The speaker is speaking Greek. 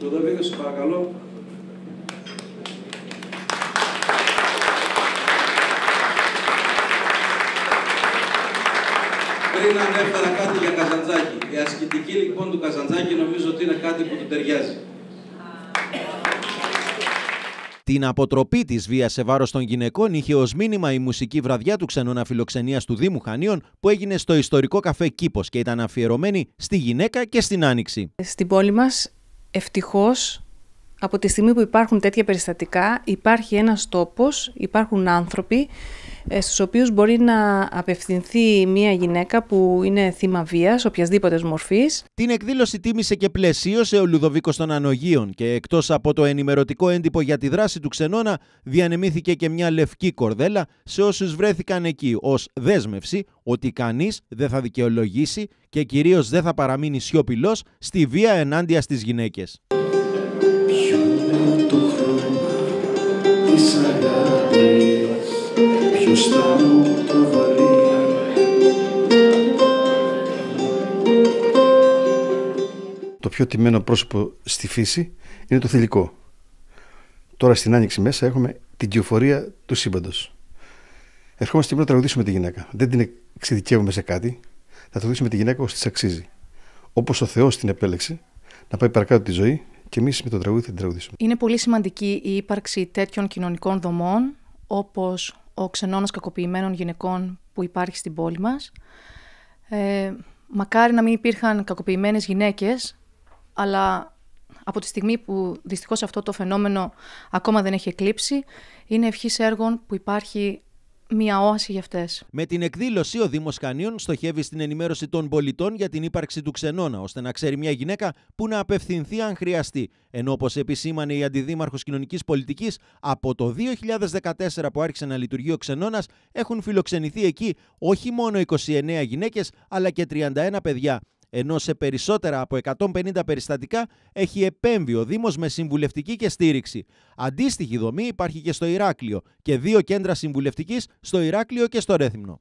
Το Δαβίδο, σε παρακαλώ. Πριν ανέφερα κάτι για Καζαντζάκη. Η ασκητική λοιπόν του Καζαντζάκη νομίζω ότι είναι κάτι που του ταιριάζει. Την αποτροπή της βίας σε βάρος των γυναικών είχε ως μήνυμα η μουσική βραδιά του ξενώνα φιλοξενίας του Δήμου Χανίων που έγινε στο ιστορικό καφέ Κήπος και ήταν αφιερωμένη στη γυναίκα και στην άνοιξη. Στην πόλη μας ευτυχώς από τη στιγμή που υπάρχουν τέτοια περιστατικά υπάρχει ένας τόπος, υπάρχουν άνθρωποι ε, Στους οποίους μπορεί να απευθυνθεί μια γυναίκα που είναι θύμα βίας, οποιασδήποτε μορφής. Την εκδήλωση τίμησε και πλαισίωσε ο λουδοβικό των Ανογείων και εκτός από το ενημερωτικό έντυπο για τη δράση του ξενώνα διανεμήθηκε και μια λευκή κορδέλα σε όσους βρέθηκαν εκεί ως δέσμευση ότι κανείς δεν θα δικαιολογήσει και κυρίως δεν θα παραμείνει σιωπηλός στη βία ενάντια στις γυναίκες το πιο τιμένο πρόσωπο στη φύση είναι το θηλυκό. Τώρα στην άνοιξη μέσα έχουμε την κυοφορία του σύμπαντος. Ερχόμαστε να τραγουδήσουμε τη γυναίκα. Δεν την εξειδικεύουμε σε κάτι. Θα τραγουδήσουμε τη γυναίκα όπω της αξίζει. Όπως ο Θεός την επέλεξε να πάει παρακάτω τη ζωή και εμείς με το τραγούδι θα την τραγουδήσουμε. Είναι πολύ σημαντική η ύπαρξη τέτοιων κοινωνικών δομών όπως ο ξενώνας κακοποιημένων γυναικών που υπάρχει στην πόλη μας. Ε, μακάρι να μην υπήρχαν κακοποιημένες γυναίκες, αλλά από τη στιγμή που δυστυχώς αυτό το φαινόμενο ακόμα δεν έχει εκλείψει, είναι ευχής έργων που υπάρχει μία όαση για αυτές. Με την εκδήλωση, ο Δήμος Κανίων στοχεύει στην ενημέρωση των πολιτών για την ύπαρξη του ξενώνα, ώστε να ξέρει μια γυναίκα που να απευθυνθεί αν χρειαστεί. Ενώ, όπως επισήμανε η Αντιδήμαρχος Κοινωνικής Πολιτικής, από το 2014 που άρχισε να λειτουργεί ο ξενώνας, έχουν φιλοξενηθεί εκεί όχι μόνο 29 γυναίκες, αλλά και 31 παιδιά ενώ σε περισσότερα από 150 περιστατικά έχει επέμβει ο Δήμος με συμβουλευτική και στήριξη. Αντίστοιχη δομή υπάρχει και στο Ηράκλειο και δύο κέντρα συμβουλευτικής στο Ηράκλειο και στο Ρέθυμνο.